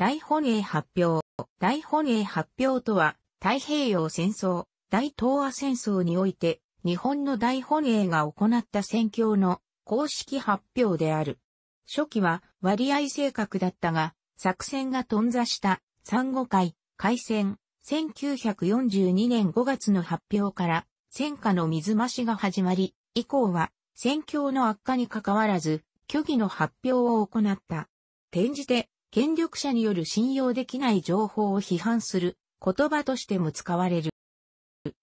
大本営発表。大本営発表とは、太平洋戦争、大東亜戦争において、日本の大本営が行った戦況の公式発表である。初期は割合正確だったが、作戦が頓挫した産後会、海戦、1942年5月の発表から、戦火の水増しが始まり、以降は、戦況の悪化に関わらず、虚偽の発表を行った。転じて、権力者による信用できない情報を批判する言葉としても使われる。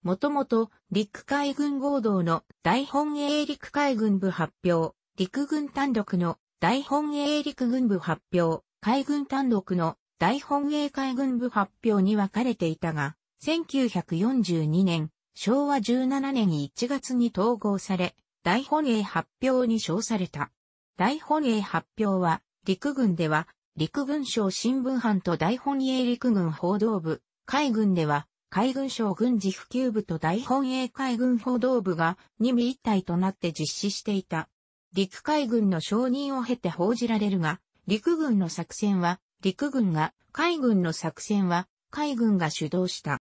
もともと陸海軍合同の大本営陸海軍部発表、陸軍単独の大本営陸軍部発表、海軍単独の大本営海軍部発表に分かれていたが、1942年、昭和17年1月に統合され、大本営発表に称された。大本営発表は、陸軍では陸軍省新聞班と大本営陸軍報道部、海軍では、海軍省軍事普及部と大本営海軍報道部が二部一体となって実施していた。陸海軍の承認を経て報じられるが、陸軍の作戦は、陸軍が、海軍の作戦は、海軍が主導した。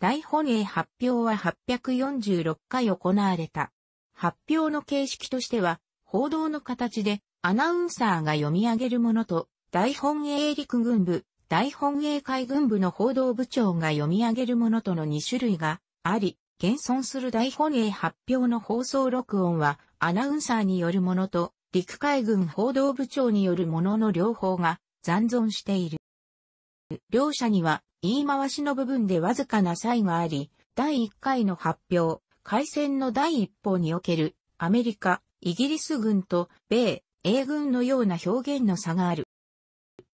大本営発表は846回行われた。発表の形式としては、報道の形でアナウンサーが読み上げるものと、大本営陸軍部、大本営海軍部の報道部長が読み上げるものとの2種類があり、現存する大本営発表の放送録音は、アナウンサーによるものと、陸海軍報道部長によるものの両方が残存している。両者には言い回しの部分でわずかな差異があり、第1回の発表、開戦の第一報におけるアメリカ、イギリス軍と米、英軍のような表現の差がある。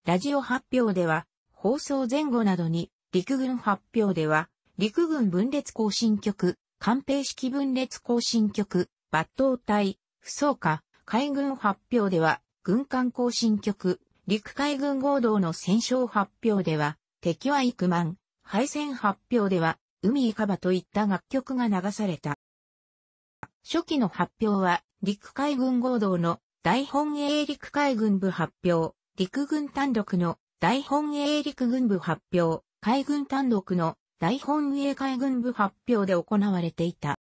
ラジオ発表では、放送前後などに、陸軍発表では、陸軍分裂行進局、官兵式分裂行進局、抜刀隊、不走化、海軍発表では、軍艦行進局、陸海軍合同の戦勝発表では、敵は幾万、敗戦発表では、海いかばといった楽曲が流された。初期の発表は、陸海軍合同の大本営陸海軍部発表、陸軍単独の大本営陸軍部発表、海軍単独の大本営海軍部発表で行われていた。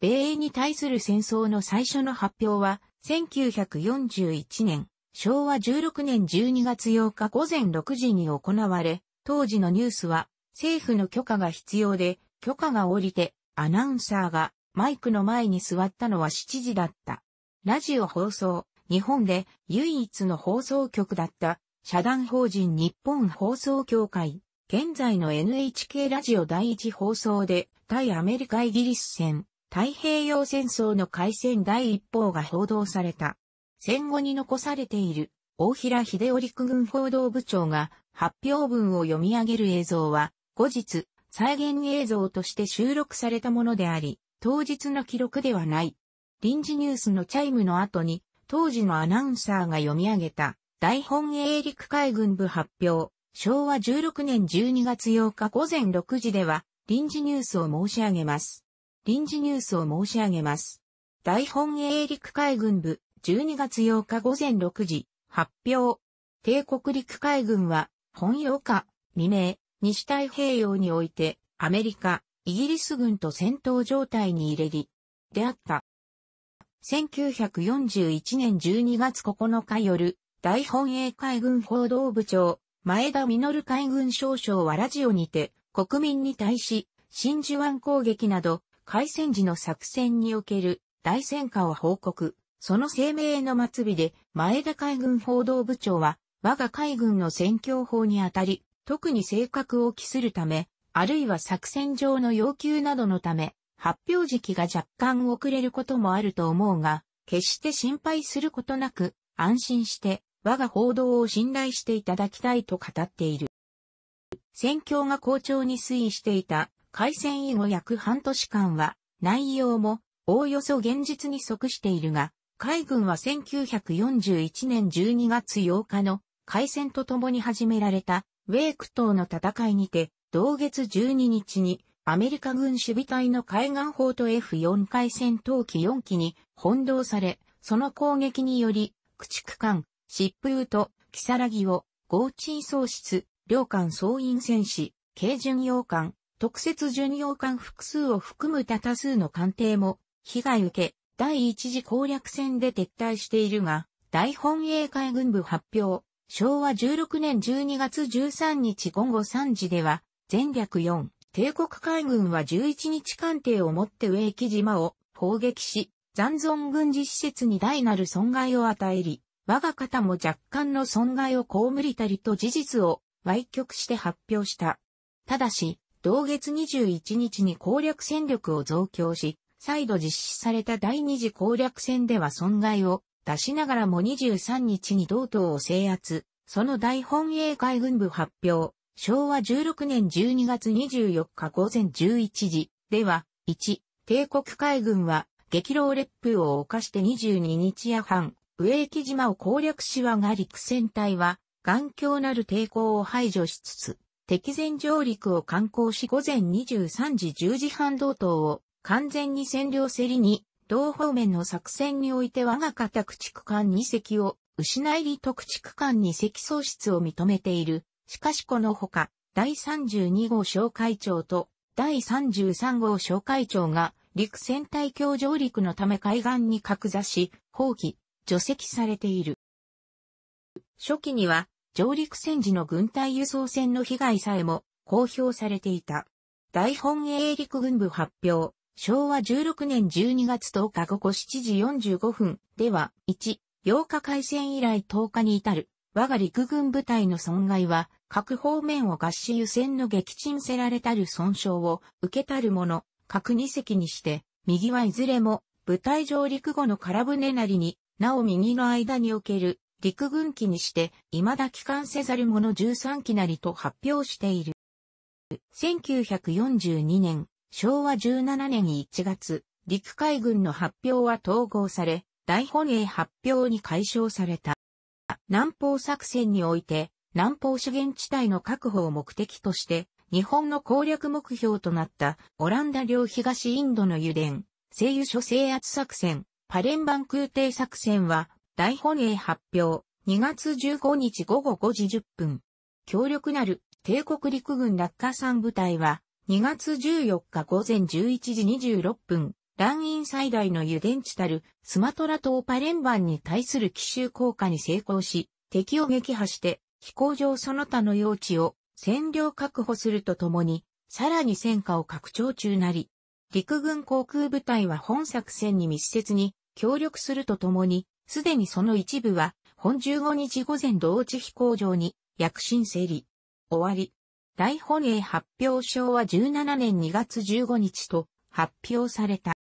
米英に対する戦争の最初の発表は、1941年、昭和16年12月8日午前6時に行われ、当時のニュースは、政府の許可が必要で、許可が下りて、アナウンサーがマイクの前に座ったのは7時だった。ラジオ放送、日本で唯一の放送局だった社団法人日本放送協会、現在の NHK ラジオ第一放送で対アメリカイギリス戦、太平洋戦争の開戦第一報が報道された。戦後に残されている大平秀織区軍報道部長が発表文を読み上げる映像は後日再現映像として収録されたものであり、当日の記録ではない。臨時ニュースのチャイムの後に当時のアナウンサーが読み上げた、大本営陸海軍部発表、昭和16年12月8日午前6時では、臨時ニュースを申し上げます。臨時ニュースを申し上げます。大本営陸海軍部、12月8日午前6時、発表。帝国陸海軍は、本8日、未明、西太平洋において、アメリカ、イギリス軍と戦闘状態に入れり、であった。1941年12月9日夜、大本営海軍報道部長、前田実海軍少将はラジオにて、国民に対し、真珠湾攻撃など、海戦時の作戦における大戦果を報告。その声明の末尾で、前田海軍報道部長は、我が海軍の戦況法にあたり、特に性格を期するため、あるいは作戦上の要求などのため、発表時期が若干遅れることもあると思うが、決して心配することなく、安心して我が報道を信頼していただきたいと語っている。戦況が好調に推移していた開戦以後約半年間は内容もおおよそ現実に即しているが、海軍は1941年12月8日の開戦と共に始められたウェーク島の戦いにて、同月12日にアメリカ軍守備隊の海岸砲と F4 回戦闘機4機に翻弄され、その攻撃により、駆逐艦、疾風と、木更木を、合鎮喪失、両艦総員戦士、軽巡洋艦、特設巡洋艦複数を含む多多数の艦艇も、被害受け、第一次攻略戦で撤退しているが、大本営海軍部発表、昭和16年12月13日午後3時では、全略4。帝国海軍は11日艦艇をもって植木島を砲撃し、残存軍事施設に大なる損害を与えり、我が方も若干の損害を被りたりと事実を歪曲して発表した。ただし、同月21日に攻略戦力を増強し、再度実施された第二次攻略戦では損害を出しながらも23日に同島を制圧、その大本営海軍部発表、昭和16年12月24日午前11時では、1、帝国海軍は激浪烈風を犯して22日夜半、植木島を攻略しはが陸戦隊は、頑強なる抵抗を排除しつつ、敵前上陸を観光し午前23時10時半同等を完全に占領せりに、同方面の作戦において我が家宅地区間2隻を失い利徳地区間に席喪失を認めているしかしこのほか、第32号小会長と第33号小会長が陸戦隊橋上陸のため海岸に格座し、放棄、除籍されている。初期には上陸戦時の軍隊輸送船の被害さえも公表されていた。大本営陸軍部発表、昭和16年12月10日午後7時45分では、1、8日開戦以来10日に至る我が陸軍部隊の損害は、各方面を合死湯戦の撃沈せられたる損傷を受けたるもの、各二隻にして、右はいずれも、部隊上陸後の空船なりに、なお右の間における、陸軍機にして、未だ帰還せざる者13機なりと発表している。1942年、昭和17年1月、陸海軍の発表は統合され、大本営発表に解消された。南方作戦において、南方資源地帯の確保を目的として、日本の攻略目標となったオランダ領東インドの油田、西油諸制圧作戦、パレンバン空挺作戦は、大本営発表、2月15日午後5時10分。強力なる帝国陸軍落下山部隊は、2月14日午前11時26分、ランイン最大の油田地たるスマトラ島パレンバンに対する奇襲効果に成功し、敵を撃破して、飛行場その他の用地を占領確保するとともに、さらに戦果を拡張中なり、陸軍航空部隊は本作戦に密接に協力するとともに、すでにその一部は、本15日午前同地飛行場に躍進整理。終わり。大本営発表書は17年2月15日と発表された。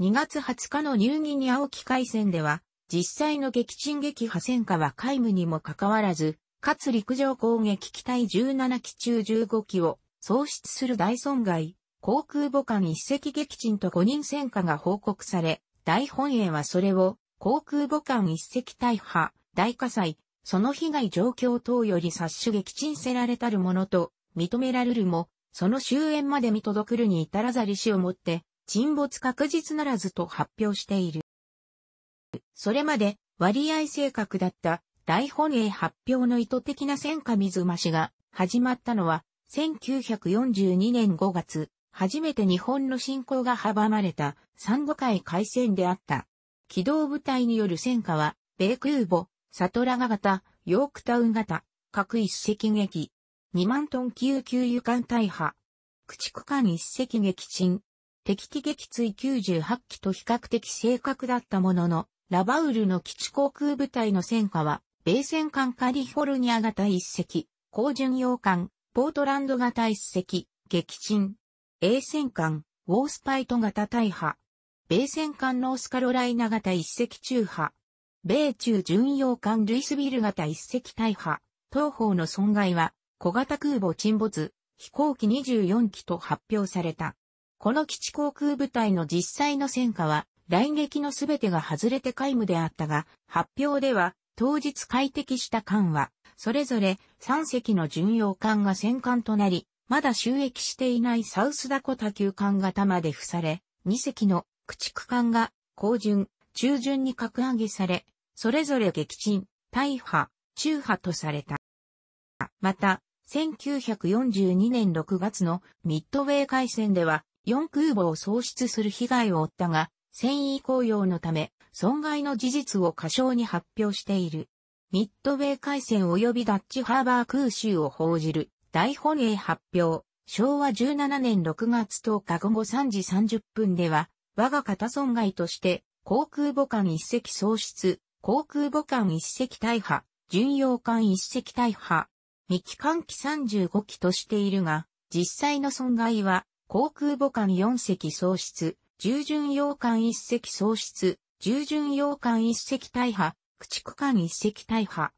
2月20日のニューギニア沖海戦では、実際の撃沈撃破戦火は皆無にもかかわらず、かつ陸上攻撃機体17機中15機を喪失する大損害、航空母艦1隻撃沈と5人戦火が報告され、大本営はそれを航空母艦1隻大破、大火災、その被害状況等より殺手撃沈せられたるものと認められるも、その終焉まで見届くるに至らざりしをもって、沈没確実ならずと発表している。それまで割合正確だった大本営発表の意図的な戦火水増しが始まったのは1942年5月、初めて日本の侵攻が阻まれた三五海海戦であった。機動部隊による戦火は、米空母、サトラガ型、ヨークタウン型、各一隻撃、2万トン級級油艦大破、駆逐艦一隻撃沈、敵機撃墜98機と比較的正確だったものの、ラバウルの基地航空部隊の戦果は、米戦艦カリフォルニア型一隻、高巡洋艦、ポートランド型一隻、撃沈。A 戦艦、ウォースパイト型大破。米戦艦ノースカロライナ型一隻中破。米中巡洋艦ルイスビル型一隻大破。東方の損害は、小型空母沈没、飛行機24機と発表された。この基地航空部隊の実際の戦果は、来撃のすべてが外れて皆無であったが、発表では、当日快適した艦は、それぞれ3隻の巡洋艦が戦艦となり、まだ収益していないサウスダコタ級艦型まで付され、2隻の駆逐艦が、後順、中順に格上げされ、それぞれ撃沈、大破、中破とされた。また、1942年6月のミッドウェー海戦では、4空母を喪失する被害を負ったが、戦意公用のため、損害の事実を過小に発表している。ミッドウェー海戦及びダッチハーバー空襲を報じる大本営発表。昭和17年6月10日午後3時30分では、我が方損害として、航空母艦一隻喪失、航空母艦一隻大破、巡洋艦一隻大破、未機艦機35機としているが、実際の損害は航空母艦4隻喪失、従順洋艦1隻喪失、従順洋艦1隻大破、駆逐艦1隻大破。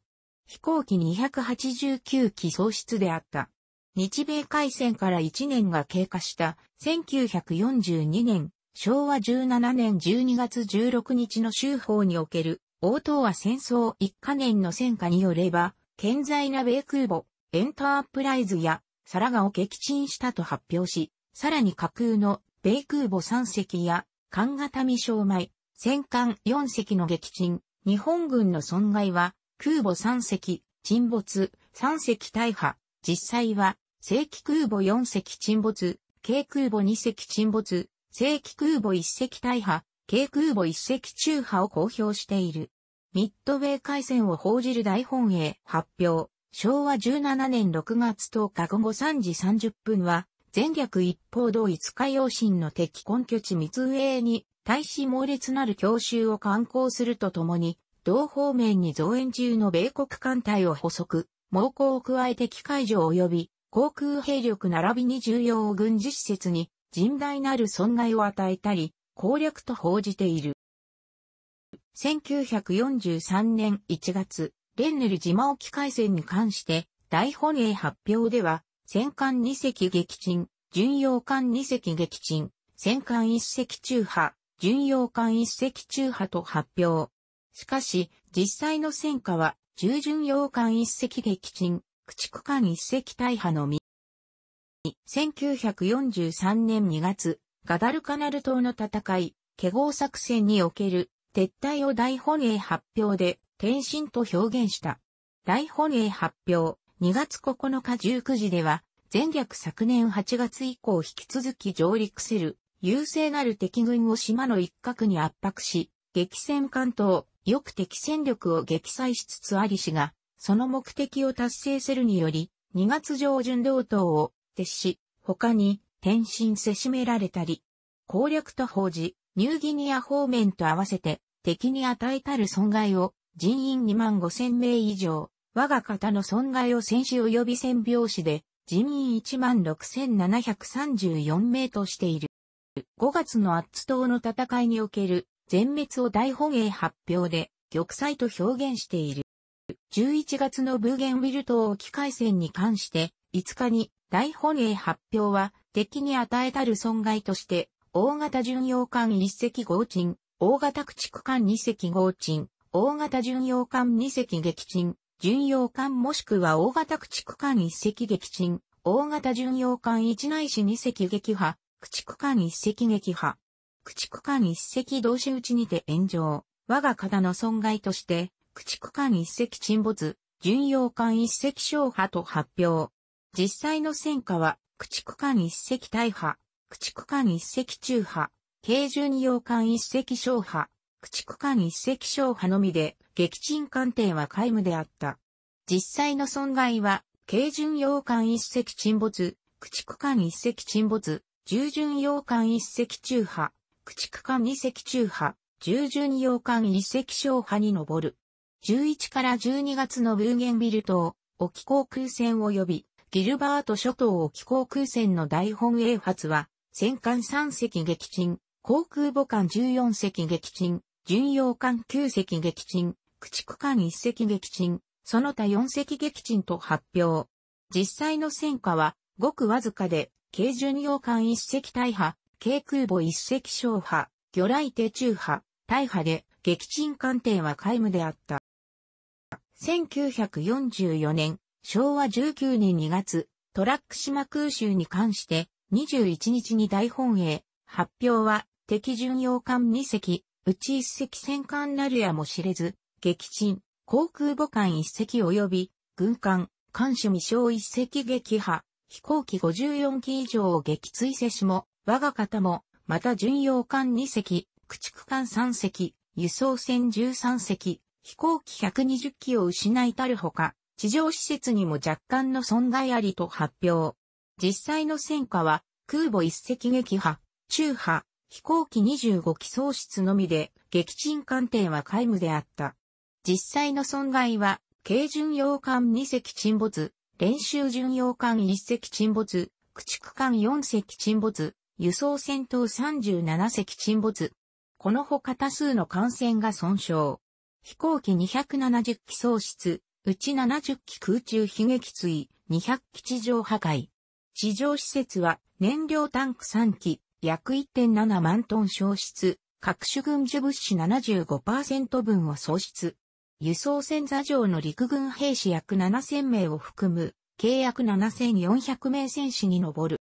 飛行機289機喪失であった。日米海戦から1年が経過した1942年、昭和17年12月16日の州法における、応答は戦争1カ年の戦果によれば、健在な米空母、エンタープライズや、サラガを撃沈したと発表し、さらに架空の米空母3隻や、艦型未障米、戦艦4隻の撃沈、日本軍の損害は、空母3隻、沈没、3隻大破、実際は、正規空母4隻沈没、軽空母2隻沈没、正規空母1隻大破、軽空母1隻中破を公表している。ミッドウェー海戦を報じる大本営発表、昭和17年6月10日午後3時30分は、前略一方同一海洋神の敵根拠地密上に対し猛烈なる強襲を観光するとともに、同方面に増援中の米国艦隊を捕捉、猛攻を加えて機械上及び航空兵力並びに重要軍事施設に甚大なる損害を与えたり、攻略と報じている。1943年1月、レンネル島沖海戦に関して大本営発表では、戦艦2隻撃沈、巡洋艦2隻撃沈、戦艦1隻中破、巡洋艦1隻中破と発表。しかし、実際の戦果は、従巡洋艦1隻撃沈、駆逐艦1隻大破のみ。1943年2月、ガダルカナル島の戦い、化合作戦における撤退を大本営発表で、転身と表現した。大本営発表、2月9日19時では、全略昨年8月以降引き続き上陸する優勢なる敵軍を島の一角に圧迫し、激戦関東、よく敵戦力を撃砕しつつありしが、その目的を達成するにより、2月上旬同等を撤し、他に転身せしめられたり、攻略と報じ、ニューギニア方面と合わせて敵に与えたる損害を人員2万5千名以上、我が方の損害を戦死及び戦病死で、人員16,734名としている。5月のアッツ島の戦いにおける全滅を大本営発表で、玉砕と表現している。11月のブーゲンウィル島沖海戦に関して、5日に大本営発表は、敵に与えたる損害として、大型巡洋艦1隻合沈、大型駆逐艦2隻合沈、大型巡洋艦2隻撃沈、巡洋艦もしくは大型駆逐艦一隻撃沈、大型巡洋艦一内視二隻撃破、駆逐艦一隻撃破。駆逐艦一隻同士打ちにて炎上。我が方の損害として、駆逐艦一隻沈没、巡洋艦一隻消破と発表。実際の戦果は、駆逐艦一隻大破、駆逐艦一隻中破、軽巡洋艦一隻消破、駆逐艦一隻小破のみで、撃沈艦艇は皆無であった。実際の損害は、軽巡洋艦一隻沈没、駆逐艦一隻沈没、従巡洋艦一隻中波、駆逐艦二隻中波、従巡洋艦一隻小波に上る。11から12月のブーゲンビル島、沖航空戦及び、ギルバート諸島沖航空戦の大本営発は、戦艦3隻撃沈、航空母艦14隻撃沈、巡洋艦9隻撃沈、駆逐艦1隻撃沈、その他4隻撃沈と発表。実際の戦果は、ごくわずかで、軽巡洋艦1隻大破、軽空母1隻小破、魚雷手中破、大破で、撃沈艦艇は皆無であった。1944年、昭和19年2月、トラック島空襲に関して、21日に大本営、発表は、敵巡洋艦2隻、うち一隻戦艦なるやも知れず、撃沈、航空母艦一隻及び、軍艦、艦首未詳一隻撃破、飛行機54機以上を撃墜せしも、我が方も、また巡洋艦二隻、駆逐艦三隻、輸送船13隻、飛行機120機を失いたるほか、地上施設にも若干の損害ありと発表。実際の戦果は、空母一隻撃破、中破、飛行機25機喪失のみで、撃沈艦艇は皆無であった。実際の損害は、軽巡洋艦2隻沈没、練習巡洋艦1隻沈没、駆逐艦4隻沈没、輸送戦闘37隻沈没。このほか多数の艦船が損傷。飛行機270機喪失、うち70機空中悲劇墜、200機地上破壊。地上施設は燃料タンク3機、約1.7万トン消失、各種軍需物資75%分を喪失。輸送船座上の陸軍兵士約7000名を含む、契約7400名戦士に上る。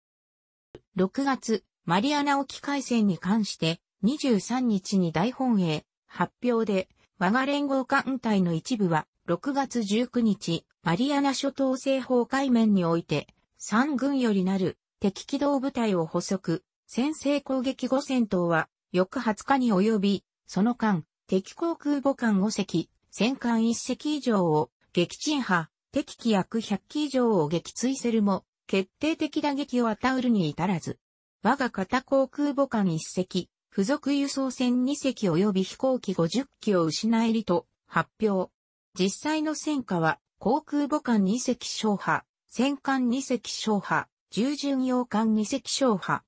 6月、マリアナ沖海戦に関して、23日に大本営、発表で、我が連合艦隊の一部は、6月19日、マリアナ諸島西方海面において、三軍よりなる敵機動部隊を捕捉、先制攻撃後戦闘は、翌20日に及び、その間、敵航空母艦5隻、戦艦1隻以上を撃沈破、敵機約100機以上を撃墜するも、決定的打撃を与えるに至らず、我が型航空母艦1隻、付属輸送船2隻及び飛行機50機を失えりと発表。実際の戦果は、航空母艦2隻勝破、戦艦2隻勝破、従巡洋艦2隻勝破、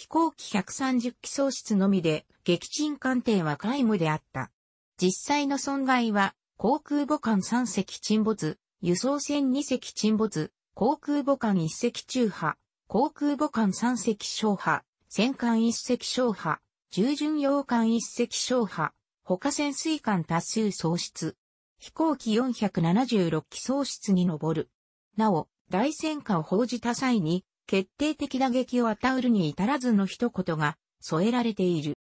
飛行機130機喪失のみで、撃沈艦艇は皆無であった。実際の損害は、航空母艦3隻沈没、輸送船2隻沈没、航空母艦1隻中破、航空母艦3隻小破、戦艦1隻小破、従巡洋艦1隻小破、他潜水艦多数喪失。飛行機476機喪失に上る。なお、大戦火を報じた際に、決定的打撃を与えるに至らずの一言が添えられている。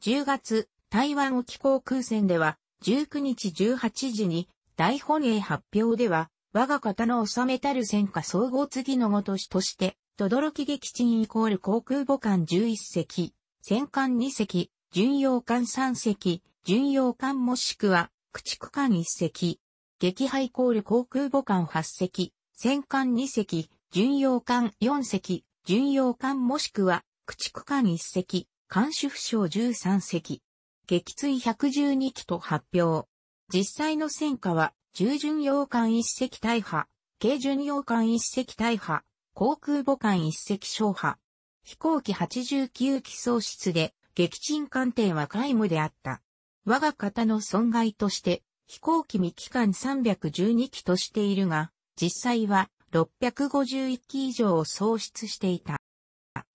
10月、台湾沖航空戦では、19日18時に、大本営発表では、我が方の収めたる戦火総合次のごとしとして、轟撃沈イコール航空母艦11隻、戦艦2隻、巡洋艦3隻、巡洋艦もしくは、駆逐艦1隻、撃破イコール航空母艦8隻、戦艦2隻、巡洋艦4隻、巡洋艦もしくは、駆逐艦1隻、艦首負傷13隻。撃墜112機と発表。実際の戦果は、重巡洋艦1隻大破、軽巡洋艦1隻大破、航空母艦1隻小破。飛行機89機喪失で、撃沈艦艇は皆無であった。我が方の損害として、飛行機未機関312機としているが、実際は651機以上を喪失していた。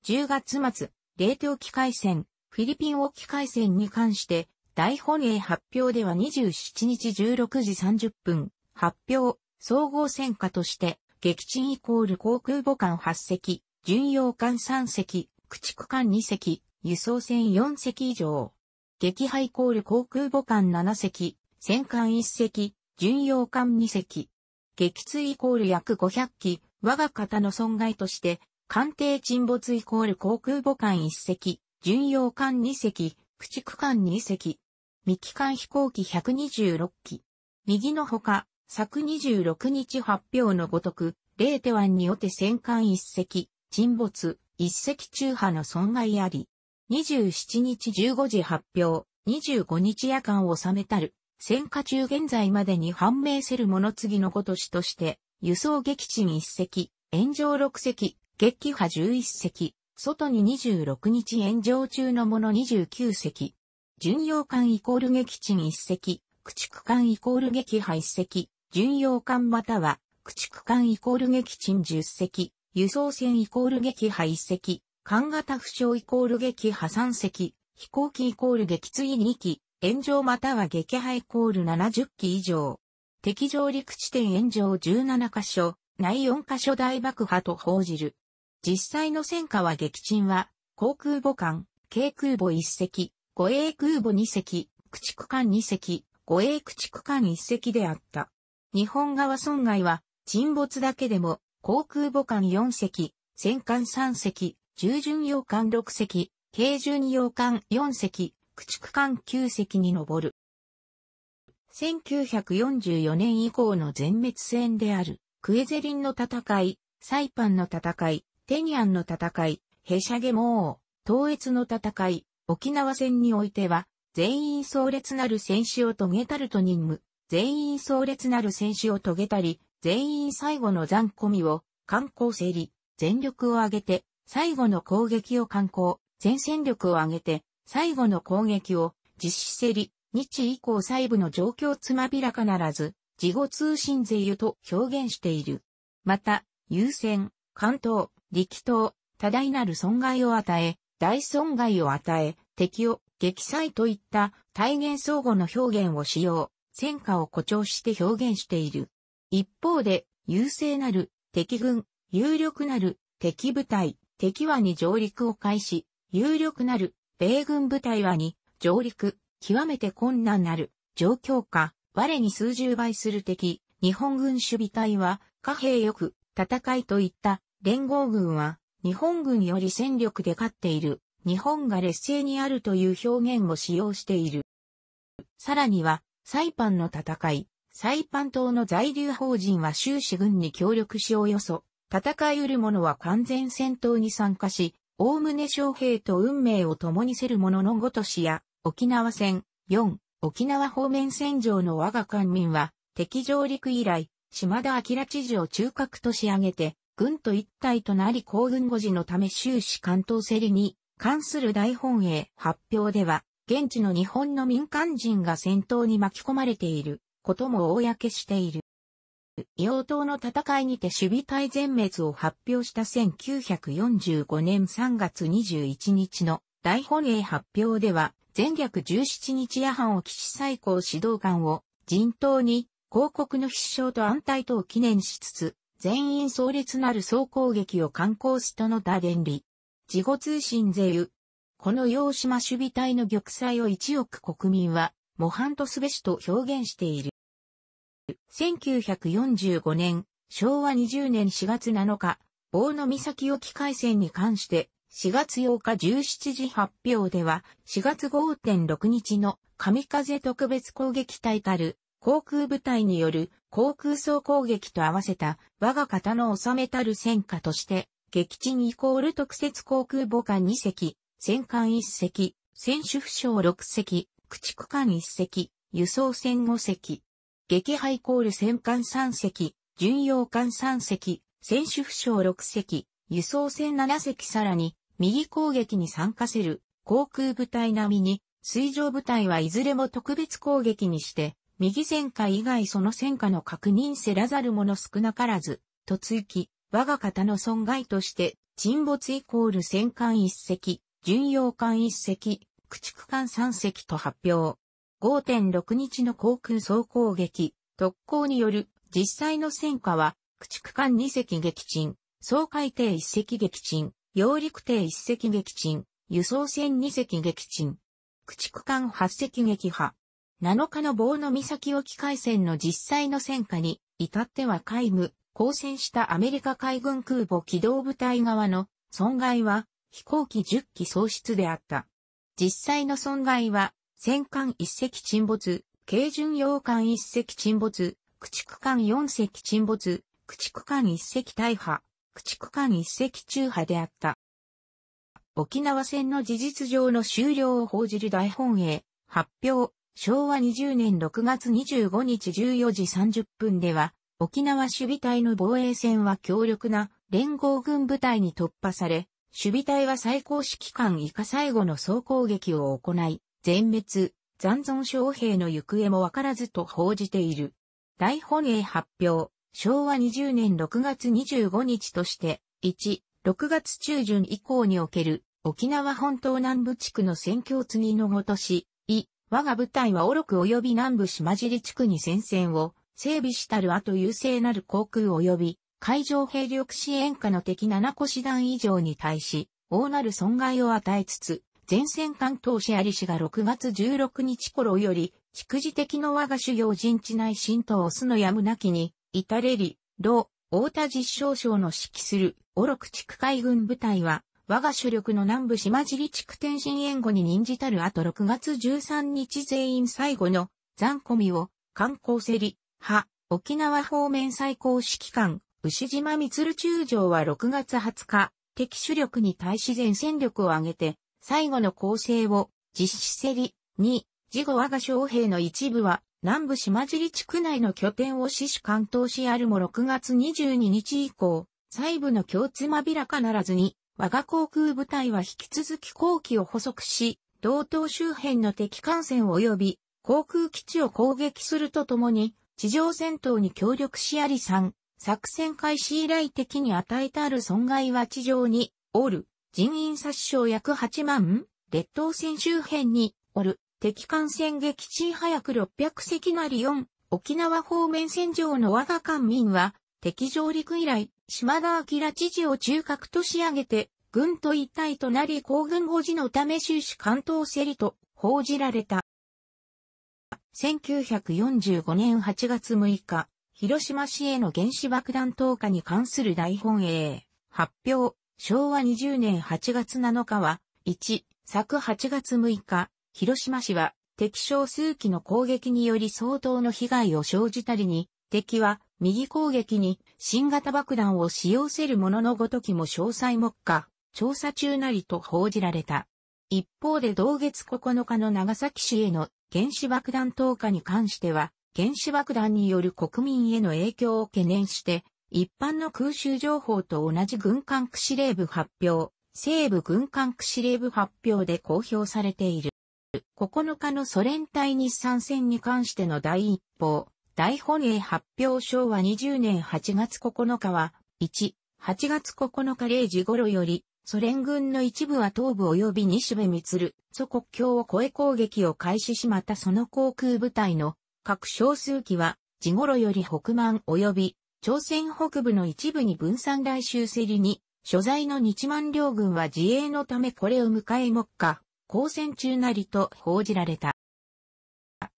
10月末、冷凍機海戦、フィリピン沖海戦に関して、大本営発表では27日16時30分、発表、総合戦果として、撃沈イコール航空母艦8隻、巡洋艦3隻、駆逐艦2隻、輸送船4隻以上。撃破イコール航空母艦7隻、戦艦1隻、巡洋艦2隻。撃墜イコール約500機、我が方の損害として、艦艇沈没イコール航空母艦1隻、巡洋艦2隻、駆逐艦2隻、未機関飛行機126機。右のほか、昨26日発表のごとく、レーテ湾にって戦艦1隻、沈没、1隻中波の損害あり。27日15時発表、25日夜間を収めたる。戦火中現在までに判明せるもの次のごとしとして、輸送撃沈1隻、炎上6隻、撃破11隻、外に26日炎上中のもの29隻、巡洋艦イコール撃沈1隻、駆逐艦イコール撃破1隻、巡洋艦または、駆逐艦イコール撃沈10隻、輸送船イコール撃破1隻、艦型負傷イコール撃破3隻、飛行機イコール撃墜2機、炎上または撃破イコール70機以上。敵上陸地点炎上17カ所、内4カ所大爆破と報じる。実際の戦果は撃沈は、航空母艦、軽空母1隻、護衛空母2隻、駆逐艦2隻、護衛駆逐艦1隻であった。日本側損害は、沈没だけでも、航空母艦4隻、戦艦3隻、従順洋艦6隻、軽巡洋艦4隻、駆逐艦旧席に上る。1944年以降の全滅戦である、クエゼリンの戦い、サイパンの戦い、テニアンの戦い、ヘシャゲモー、東越の戦い、沖縄戦においては、全員壮烈なる戦死を遂げたると任務、全員壮烈なる戦死を遂げたり、全員最後の残込みを、観光整理、全力を挙げて、最後の攻撃を観光、全戦力を挙げて、最後の攻撃を実施せり、日以降細部の状況つまびらかならず、事後通信税油と表現している。また、優先、関東、力投、多大なる損害を与え、大損害を与え、敵を撃砕といった体現相互の表現を使用、戦果を誇張して表現している。一方で、優勢なる敵軍、有力なる敵部隊、敵和に上陸を開始、有力なる米軍部隊はに上陸、極めて困難なる状況下、我に数十倍する敵、日本軍守備隊は、貨幣よく、戦いといった連合軍は、日本軍より戦力で勝っている、日本が劣勢にあるという表現を使用している。さらには、サイパンの戦い、サイパン島の在留邦人は終始軍に協力しおよそ、戦いうる者は完全戦闘に参加し、おおむね将兵と運命を共にせる者のごとしや、沖縄戦、四、沖縄方面戦場の我が官民は、敵上陸以来、島田明知事を中核と仕上げて、軍と一体となり公軍護持のため終始関東競りに関する大本営発表では、現地の日本の民間人が戦闘に巻き込まれていることも公している。硫黄島の戦いにて守備隊全滅を発表した1945年3月21日の大本営発表では、前略17日夜半を岸最高指導官を陣頭に広告の必勝と安泰とを記念しつつ、全員壮烈なる総攻撃を観光すとの打伝理。事後通信税油。この洋島守備隊の玉砕を1億国民は、模範とすべしと表現している。1945年、昭和20年4月7日、大野岬沖海戦に関して、4月8日17時発表では、4月5.6日の神風特別攻撃隊たる航空部隊による航空総攻撃と合わせた我が方の収めたる戦果として、撃沈イコール特設航空母艦2隻、戦艦1隻、選手負傷6隻、駆逐艦1隻、輸送船5隻。撃破イコール戦艦3隻、巡洋艦3隻、選手負傷6隻、輸送船7隻さらに、右攻撃に参加せる航空部隊並みに、水上部隊はいずれも特別攻撃にして、右戦火以外その戦火の確認せらざる者少なからず、と追記、我が方の損害として、沈没イコール戦艦1隻、巡洋艦1隻、駆逐艦3隻と発表。5.6日の航空総攻撃、特攻による実際の戦果は、駆逐艦2隻撃沈、総海艇1隻撃沈、揚陸艇1隻撃沈、輸送船2隻撃沈、駆逐艦8隻撃破。7日の棒の岬沖海戦の実際の戦果に、至っては皆無、交戦したアメリカ海軍空母機動部隊側の損害は飛行機10機喪失であった。実際の損害は戦艦一隻沈没、軽巡洋艦一隻沈没、駆逐艦四隻沈没、駆逐艦一隻大破、駆逐艦一隻中破であった。沖縄戦の事実上の終了を報じる大本営、発表、昭和20年6月25日14時30分では、沖縄守備隊の防衛戦は強力な連合軍部隊に突破され、守備隊は最高指揮官以下最後の総攻撃を行い、全滅、残存将兵の行方もわからずと報じている。大本営発表、昭和20年6月25日として、1、6月中旬以降における沖縄本島南部地区の戦況継ぎのごとし、い、我が部隊は愚く及び南部島尻地区に戦線を整備したる後優勢なる航空及び海上兵力支援下の敵7個師団以上に対し、大なる損害を与えつつ、前線関東市有氏が6月16日頃より、蓄次的の我が主要人地内神をすのやむなきに、至れり、老、大田実証省の指揮する、オロク地区海軍部隊は、我が主力の南部島尻地区天津援護に任じたる後6月13日全員最後の残込みを、観光せり、派、沖縄方面最高指揮官、牛島光中将は6月20日、敵主力に対し全戦力を挙げて、最後の構成を実施せり、2、事後我が将兵の一部は、南部島尻地区内の拠点を死守関東市あるも6月22日以降、細部の共通まびらかならずに、我が航空部隊は引き続き後期を捕捉し、道東周辺の敵艦船及び航空基地を攻撃するとともに、地上戦闘に協力しあり3、作戦開始以来的に与えたある損害は地上に、おる。人員殺傷約8万、列島線周辺に、おる、敵艦船撃沈早く600隻なり4、沖縄方面戦場の我が官民は、敵上陸以来、島田明知事を中核と仕上げて、軍と一体となり皇軍保持のため終始関東セリと報じられた。1945年8月6日、広島市への原子爆弾投下に関する大本営発表昭和20年8月7日は、1、昨8月6日、広島市は敵少数機の攻撃により相当の被害を生じたりに、敵は右攻撃に新型爆弾を使用せるもののごときも詳細目下、調査中なりと報じられた。一方で同月9日の長崎市への原子爆弾投下に関しては、原子爆弾による国民への影響を懸念して、一般の空襲情報と同じ軍艦区司令部発表、西部軍艦区司令部発表で公表されている。9日のソ連対日参戦に関しての第一報、大本営発表昭和20年8月9日は、1、8月9日0時頃より、ソ連軍の一部は東部及び西部満祖国境を越え攻撃を開始しまたその航空部隊の各小数機は、時頃より北満及び朝鮮北部の一部に分散来州競りに、所在の日満両軍は自衛のためこれを迎え目下、交戦中なりと報じられた。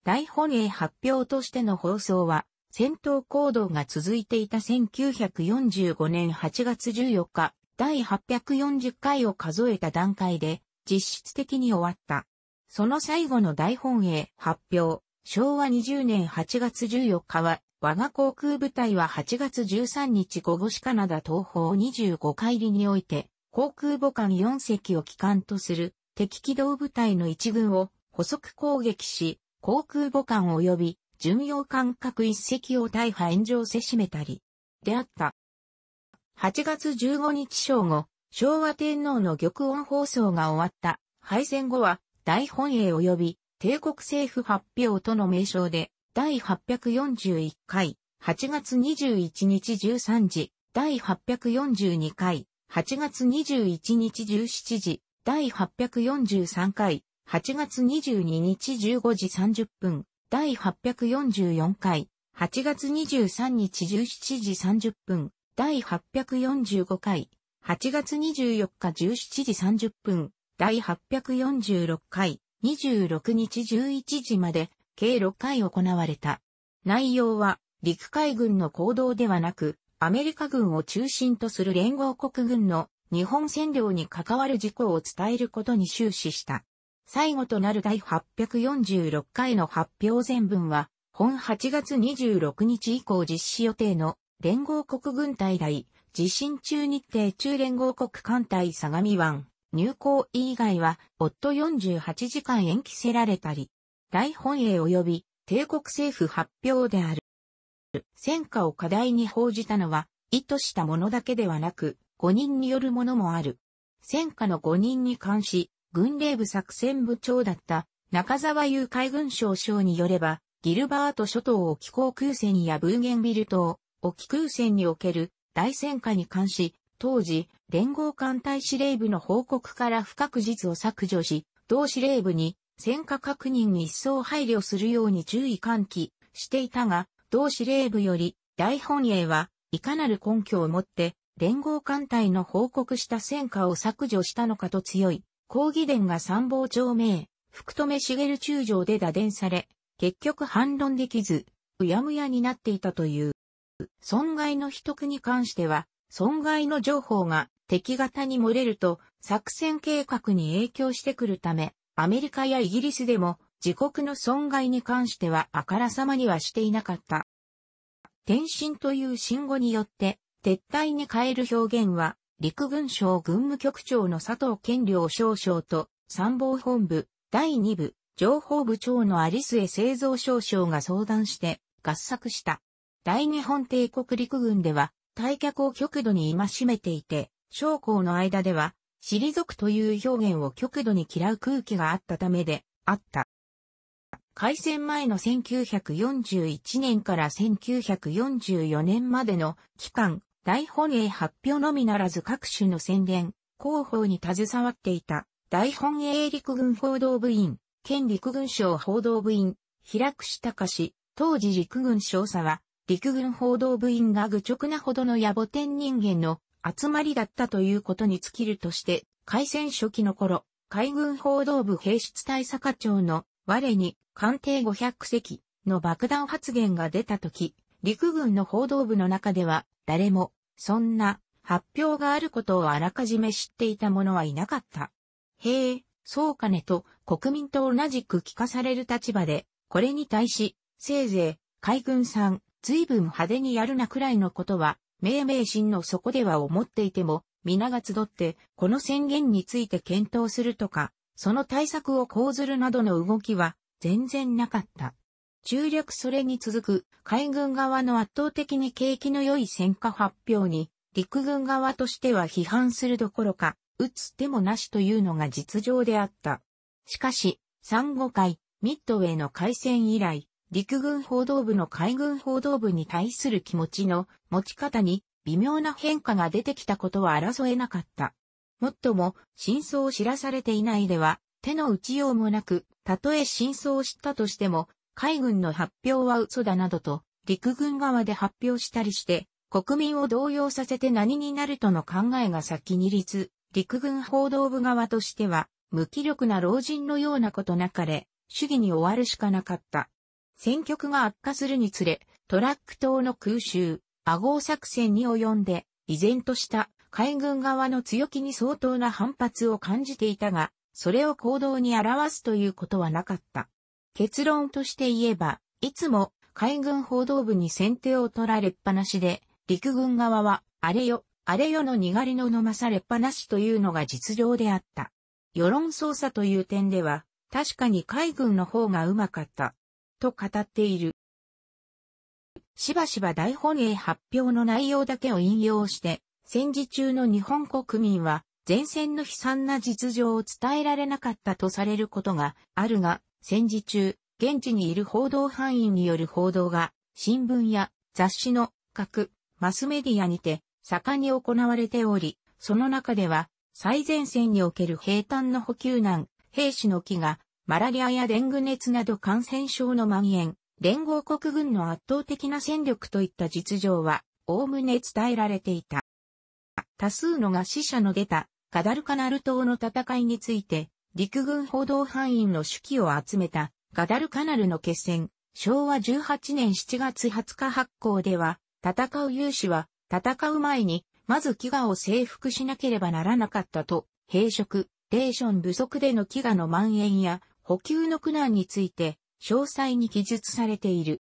大本営発表としての放送は、戦闘行動が続いていた1945年8月14日、第840回を数えた段階で、実質的に終わった。その最後の大本営発表、昭和20年8月14日は、我が航空部隊は8月13日午後市カナダ東方25海里において、航空母艦4隻を機関とする敵機動部隊の一軍を補足攻撃し、航空母艦及び巡洋艦各一隻を大破炎上せしめたり、であった。8月15日正午、昭和天皇の玉音放送が終わった敗戦後は大本営及び帝国政府発表との名称で第841回、8月21日13時、第842回、8月21日17時、第843回、8月22日15時30分、第844回、8月23日17時30分、第845回、8月24日17時30分、第846回、26日11時まで計6回行われた。内容は、陸海軍の行動ではなく、アメリカ軍を中心とする連合国軍の日本占領に関わる事項を伝えることに終始した。最後となる第846回の発表全文は、本8月26日以降実施予定の連合国軍隊大、地震中日程中連合国艦隊相模湾、入港以外は、夫48時間延期せられたり、大本営及び帝国政府発表である。戦果を課題に報じたのは、意図したものだけではなく、誤認によるものもある。戦果の誤認に関し、軍令部作戦部長だった中沢雄海軍省省によれば、ギルバート諸島沖航空戦やブーゲンビル島、沖空戦における大戦果に関し、当時、連合艦隊司令部の報告から不確実を削除し、同司令部に戦火確認に一層配慮するように注意喚起していたが、同司令部より大本営はいかなる根拠をもって連合艦隊の報告した戦火を削除したのかと強い抗議伝が参謀長名、福留茂中将で打電され、結局反論できず、うやむやになっていたという。損害の秘匿に関しては、損害の情報が敵型に漏れると作戦計画に影響してくるため、アメリカやイギリスでも自国の損害に関してはあからさまにはしていなかった。転身という信号によって撤退に変える表現は陸軍省軍務局長の佐藤健良少将と参謀本部第2部情報部長の有末製造少将が相談して合作した。大日本帝国陸軍では退却を極度に戒めていて、将校の間では退くという表現を極度に嫌う空気があったためで、あった。開戦前の1941年から1944年までの期間、大本営発表のみならず各種の宣伝、広報に携わっていた、大本営陸軍報道部員、県陸軍省報道部員、平久隆氏、当時陸軍少佐は、陸軍報道部員が愚直なほどの野暮天人間の集まりだったということに尽きるとして、開戦初期の頃、海軍報道部兵室大佐課長の我に艦艇500隻の爆弾発言が出た時、陸軍の報道部の中では誰もそんな発表があることをあらかじめ知っていた者はいなかった。へえ、そうかねと国民と同じく聞かされる立場で、これに対し、せいぜい海軍さん、随分派手にやるなくらいのことは命名心の底では思っていても、皆が集って、この宣言について検討するとか、その対策を講ずるなどの動きは、全然なかった。中略それに続く、海軍側の圧倒的に景気の良い戦果発表に、陸軍側としては批判するどころか、打つ手もなしというのが実情であった。しかし、三五回、ミッドウェイの開戦以来、陸軍報道部の海軍報道部に対する気持ちの持ち方に微妙な変化が出てきたことは争えなかった。もっとも、真相を知らされていないでは、手の打ちようもなく、たとえ真相を知ったとしても、海軍の発表は嘘だなどと、陸軍側で発表したりして、国民を動揺させて何になるとの考えが先に立つ、陸軍報道部側としては、無気力な老人のようなことなかれ、主義に終わるしかなかった。戦局が悪化するにつれ、トラック島の空襲、アゴ作戦に及んで、依然とした海軍側の強気に相当な反発を感じていたが、それを行動に表すということはなかった。結論として言えば、いつも海軍報道部に先手を取られっぱなしで、陸軍側は、あれよ、あれよのにがりの飲まされっぱなしというのが実情であった。世論操作という点では、確かに海軍の方がうまかった。と語っている。しばしば大本営発表の内容だけを引用して、戦時中の日本国民は前線の悲惨な実情を伝えられなかったとされることがあるが、戦時中、現地にいる報道範囲による報道が、新聞や雑誌の各マスメディアにて盛んに行われており、その中では最前線における兵隊の補給難、兵士の木がマラリアやデング熱など感染症の蔓延、連合国軍の圧倒的な戦力といった実情は、おおむね伝えられていた。多数のが死者の出た、カダルカナル島の戦いについて、陸軍報道範囲の手記を集めた、ガダルカナルの決戦、昭和18年7月20日発行では、戦う勇士は、戦う前に、まず飢餓を征服しなければならなかったと、兵食、レーション不足での飢餓の蔓延や、補給の苦難について詳細に記述されている。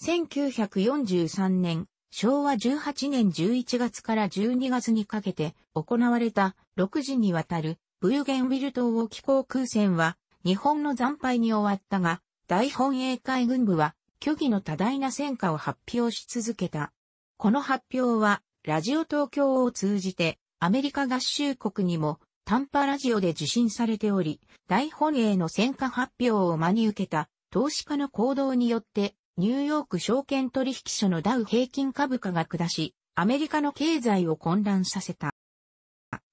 1943年、昭和18年11月から12月にかけて行われた6時にわたるブーゲンウィル島を気候空戦は日本の惨敗に終わったが、大本営海軍部は虚偽の多大な戦果を発表し続けた。この発表はラジオ東京を通じてアメリカ合衆国にも短波ラジオで受信されており、大本営の戦果発表を真に受けた投資家の行動によって、ニューヨーク証券取引所のダウ平均株価が下し、アメリカの経済を混乱させた。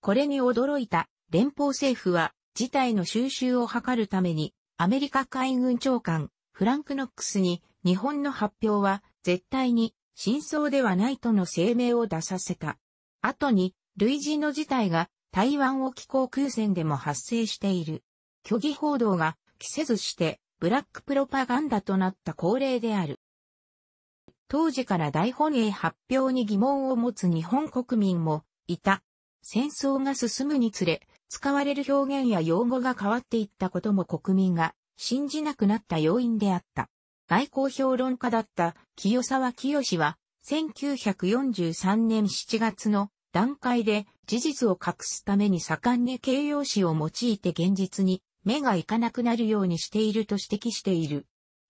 これに驚いた連邦政府は事態の収拾を図るためにアメリカ海軍長官フランク・ノックスに日本の発表は絶対に真相ではないとの声明を出させた。後に類似の事態が台湾沖航空戦でも発生している。虚偽報道が期せずしてブラックプロパガンダとなった恒例である。当時から大本営発表に疑問を持つ日本国民もいた。戦争が進むにつれ、使われる表現や用語が変わっていったことも国民が信じなくなった要因であった。外交評論家だった清沢清は、1943年7月の段階で事実を隠すために盛んに形容詞を用いて現実に目がいかなくなるようにしていると指摘している。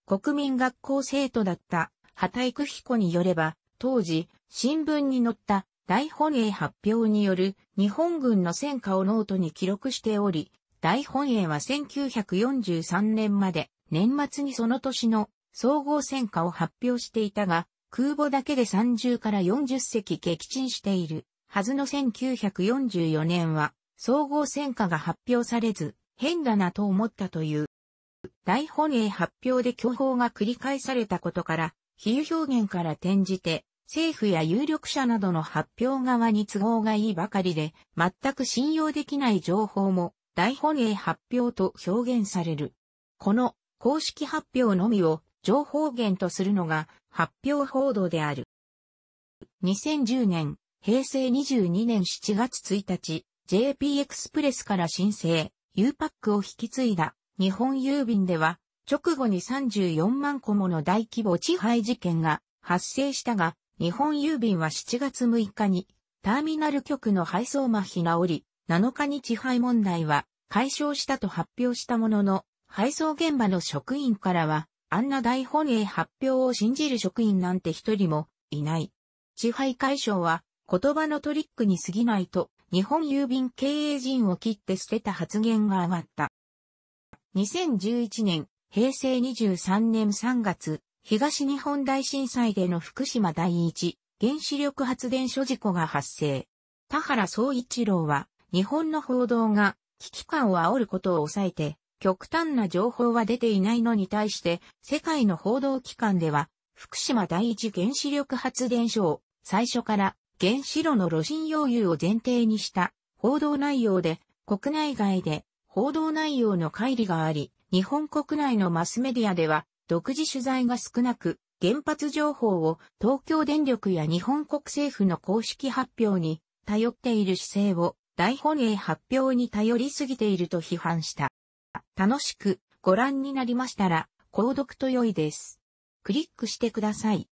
国民学校生徒だった畑久彦によれば、当時、新聞に載った大本営発表による日本軍の戦果をノートに記録しており、大本営は1943年まで年末にその年の総合戦果を発表していたが、空母だけで30から40隻撃沈している。はずの1944年は、総合戦果が発表されず、変だなと思ったという。大本営発表で巨砲が繰り返されたことから、比喩表現から転じて、政府や有力者などの発表側に都合がいいばかりで、全く信用できない情報も、大本営発表と表現される。この公式発表のみを情報源とするのが発表報道である。2010年平成22年7月1日、JP エクスプレスから申請、U パックを引き継いだ日本郵便では、直後に34万個もの大規模地配事件が発生したが、日本郵便は7月6日にターミナル局の配送麻痺がおり、7日に地配問題は解消したと発表したものの、配送現場の職員からは、あんな大本営発表を信じる職員なんて一人もいない。地配解消は言葉のトリックに過ぎないと、日本郵便経営陣を切って捨てた発言が上がった。2011年、平成23年3月、東日本大震災での福島第一原子力発電所事故が発生。田原総一郎は、日本の報道が危機感を煽ることを抑えて、極端な情報は出ていないのに対して、世界の報道機関では、福島第一原子力発電所を最初から原子炉の炉心要求を前提にした報道内容で、国内外で報道内容の乖離があり、日本国内のマスメディアでは独自取材が少なく、原発情報を東京電力や日本国政府の公式発表に頼っている姿勢を大本営発表に頼りすぎていると批判した。楽しくご覧になりましたら、購読と良いです。クリックしてください。